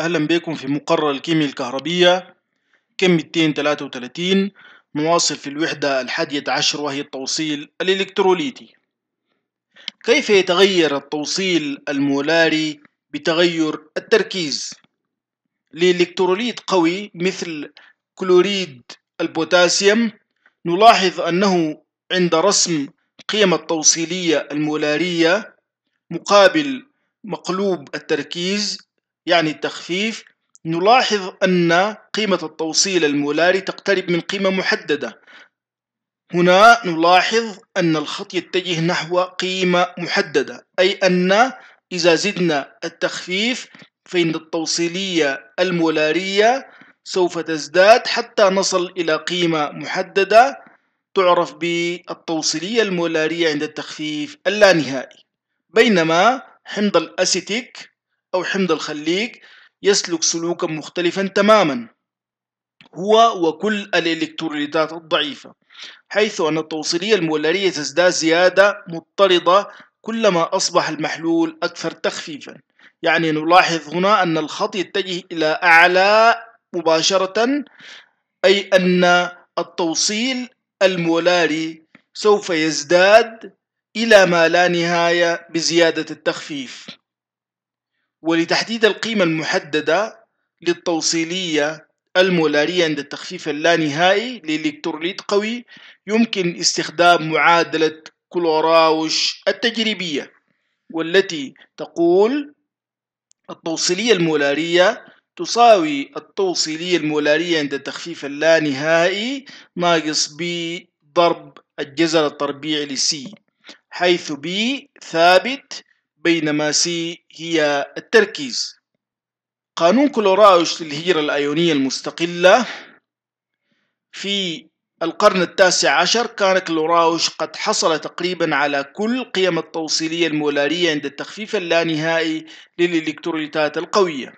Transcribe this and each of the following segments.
أهلا بكم في مقرر الكيمياء الكهربية كم 233 نواصل في الوحدة الحادية عشر وهي التوصيل الإلكتروليتي كيف يتغير التوصيل المولاري بتغير التركيز لإلكتروليت قوي مثل كلوريد البوتاسيوم نلاحظ أنه عند رسم قيم التوصيلية المولارية مقابل مقلوب التركيز يعني التخفيف نلاحظ أن قيمة التوصيل المولاري تقترب من قيمة محددة هنا نلاحظ أن الخط يتجه نحو قيمة محددة أي أن إذا زدنا التخفيف فإن التوصيلية المولارية سوف تزداد حتى نصل إلى قيمة محددة تعرف بالتوصيلية المولارية عند التخفيف اللانهائي بينما حمض الأسيتيك أو حمض الخليج يسلك سلوكا مختلفا تماما هو وكل الإلكتروليتات الضعيفة حيث أن التوصيلية المولارية تزداد زيادة مضطردة كلما أصبح المحلول أكثر تخفيفا يعني نلاحظ هنا أن الخط يتجه إلى أعلى مباشرة أي أن التوصيل المولاري سوف يزداد إلى ما لا نهاية بزيادة التخفيف ولتحديد القيمة المحددة للتوصيلية المولارية عند التخفيف اللانهائي لإلكتروليت قوي يمكن استخدام معادلة كلوراوش التجريبية والتي تقول التوصيلية المولارية تساوي التوصيلية المولارية عند التخفيف اللانهائي ناقص ب ضرب الجذر التربيعي لسي حيث ب ثابت بينما سي هي التركيز قانون كلوراوش للهجرة الأيونية المستقلة في القرن التاسع عشر كان كلوراوش قد حصل تقريبا على كل قيم التوصيلية المولارية عند التخفيف اللانهائي للإلكتروليتات القوية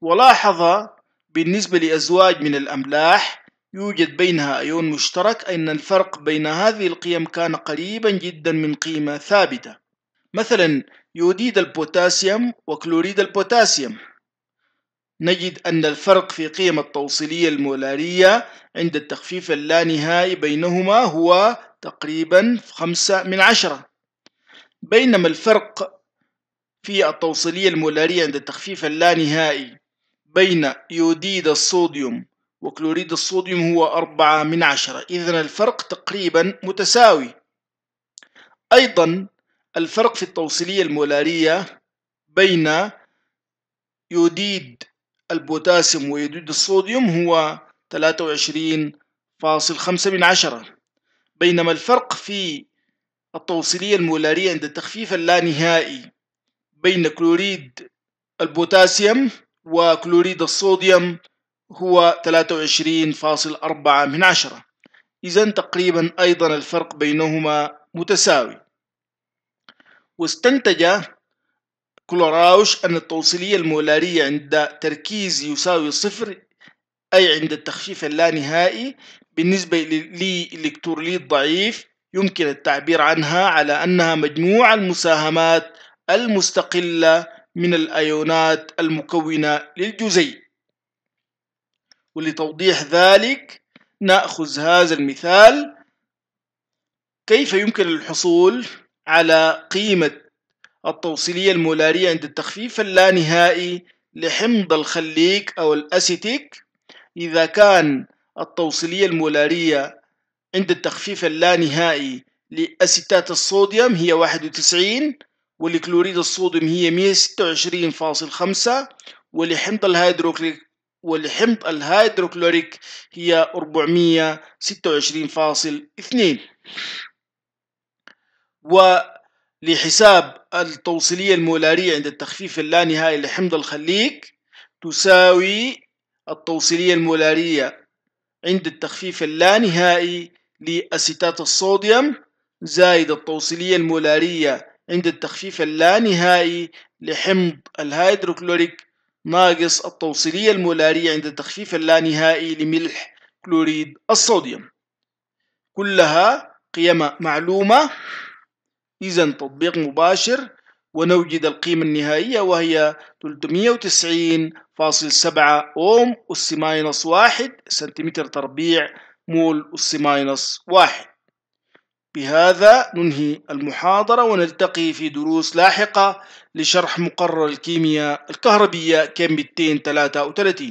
ولاحظ بالنسبة لأزواج من الأملاح يوجد بينها أيون مشترك أن الفرق بين هذه القيم كان قريبا جدا من قيمة ثابتة مثلا يوديد البوتاسيوم وكلوريد البوتاسيوم نجد أن الفرق في قيم التوصيلية المولارية عند التخفيف اللانهائي بينهما هو تقريبا خمسة من عشرة بينما الفرق في التوصيلية المولارية عند التخفيف اللانهائي بين يوديد الصوديوم وكلوريد الصوديوم هو أربعة من عشرة إذن الفرق تقريبا متساوي أيضا الفرق في التوصيلية المولارية بين يوديد البوتاسيوم ويوديد الصوديوم هو 23.5 من عشرة بينما الفرق في التوصيلية المولارية عند التخفيف اللانهائي بين كلوريد البوتاسيوم وكلوريد الصوديوم هو 23.4 من عشرة إذن تقريبا أيضا الفرق بينهما متساوي واستنتج كلوراوش أن التوصيلية المولارية عند تركيز يساوي صفر أي عند التخفيف اللانهائي بالنسبة للإلكتروليت ضعيف يمكن التعبير عنها على أنها مجموع المساهمات المستقلة من الأيونات المكونة للجزيء ولتوضيح ذلك نأخذ هذا المثال كيف يمكن الحصول على قيمة التوصيلية المولارية عند التخفيف اللانهائي لحمض الخليك أو الأسيتيك إذا كان التوصيلية المولارية عند التخفيف اللانهائي لأسيتات الصوديوم هي 91 ولكلوريد الصوديوم هي 126.5 ولحمض الهيدروكليك ولحمض الهيدروكلوريك هي 426.2 ولحساب التوصيلية المولارية عند التخفيف اللانهائي لحمض الخليك تساوي التوصيلية المولارية عند التخفيف اللانهائي لأسيتات الصوديوم زائد التوصيلية المولارية عند التخفيف اللانهائي لحمض الهيدروكلوريك ناقص التوصيلية المولارية عند التخفيف اللانهائي لملح كلوريد الصوديوم كلها قيمة معلومة إذا تطبيق مباشر ونوجد القيمة النهائية وهي 390.7 أوم أس ماينص واحد سنتيمتر تربيع مول أس ماينص واحد بهذا ننهي المحاضرة ونلتقي في دروس لاحقة لشرح مقرر الكيمياء الكهربية كم 233